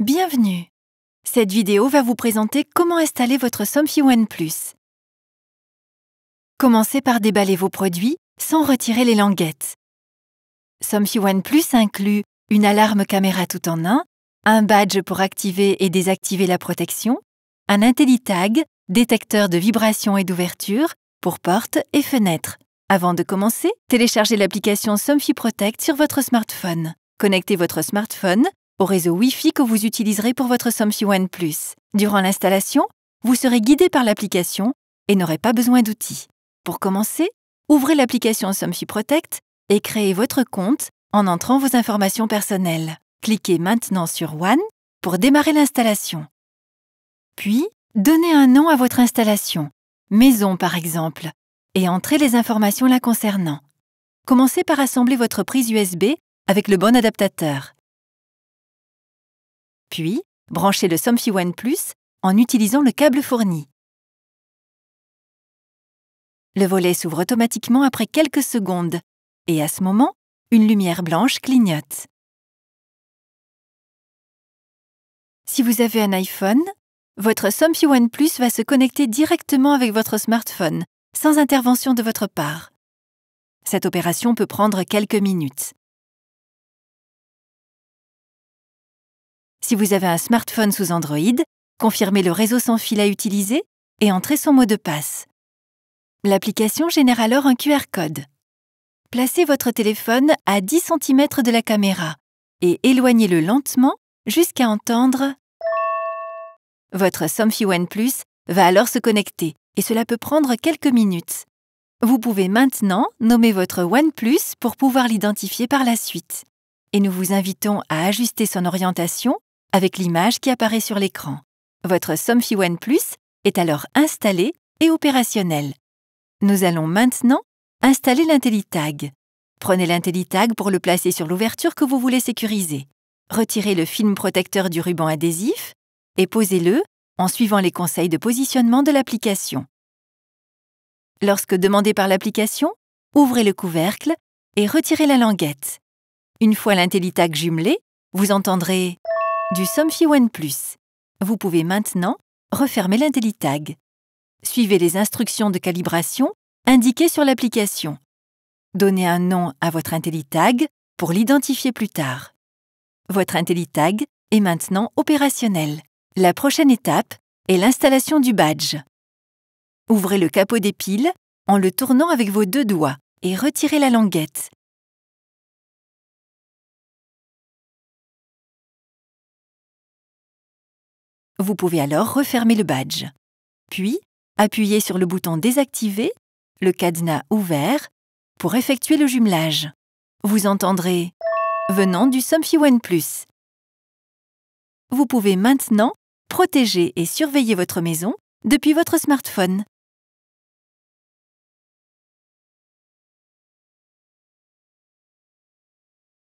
Bienvenue Cette vidéo va vous présenter comment installer votre Somfy One Plus. Commencez par déballer vos produits sans retirer les languettes. Somfy One Plus inclut une alarme caméra tout en un, un badge pour activer et désactiver la protection, un IntelliTag, détecteur de vibrations et d'ouverture pour portes et fenêtres. Avant de commencer, téléchargez l'application Somfy Protect sur votre smartphone. Connectez votre smartphone au réseau Wi-Fi que vous utiliserez pour votre Somfy One Durant l'installation, vous serez guidé par l'application et n'aurez pas besoin d'outils. Pour commencer, ouvrez l'application Somfy Protect et créez votre compte en entrant vos informations personnelles. Cliquez maintenant sur One pour démarrer l'installation. Puis, donnez un nom à votre installation, maison par exemple, et entrez les informations la concernant. Commencez par assembler votre prise USB avec le bon adaptateur. Puis, branchez le Somfy One Plus en utilisant le câble fourni. Le volet s'ouvre automatiquement après quelques secondes et à ce moment, une lumière blanche clignote. Si vous avez un iPhone, votre Somfy One Plus va se connecter directement avec votre smartphone, sans intervention de votre part. Cette opération peut prendre quelques minutes. Si vous avez un smartphone sous Android, confirmez le réseau sans fil à utiliser et entrez son mot de passe. L'application génère alors un QR code. Placez votre téléphone à 10 cm de la caméra et éloignez-le lentement jusqu'à entendre Votre Somfy One Plus va alors se connecter et cela peut prendre quelques minutes. Vous pouvez maintenant nommer votre One Plus pour pouvoir l'identifier par la suite. Et nous vous invitons à ajuster son orientation avec l'image qui apparaît sur l'écran. Votre Somfy One Plus est alors installé et opérationnel. Nous allons maintenant installer l'IntelliTag. Prenez l'IntelliTag pour le placer sur l'ouverture que vous voulez sécuriser. Retirez le film protecteur du ruban adhésif et posez-le en suivant les conseils de positionnement de l'application. Lorsque demandé par l'application, ouvrez le couvercle et retirez la languette. Une fois l'IntelliTag jumelé, vous entendrez du Somfy One Plus. Vous pouvez maintenant refermer l'IntelliTag. Suivez les instructions de calibration indiquées sur l'application. Donnez un nom à votre IntelliTag pour l'identifier plus tard. Votre IntelliTag est maintenant opérationnel. La prochaine étape est l'installation du badge. Ouvrez le capot des piles en le tournant avec vos deux doigts et retirez la languette. Vous pouvez alors refermer le badge. Puis, appuyez sur le bouton Désactiver, le cadenas ouvert, pour effectuer le jumelage. Vous entendrez venant du Somfy One Plus. Vous pouvez maintenant protéger et surveiller votre maison depuis votre smartphone.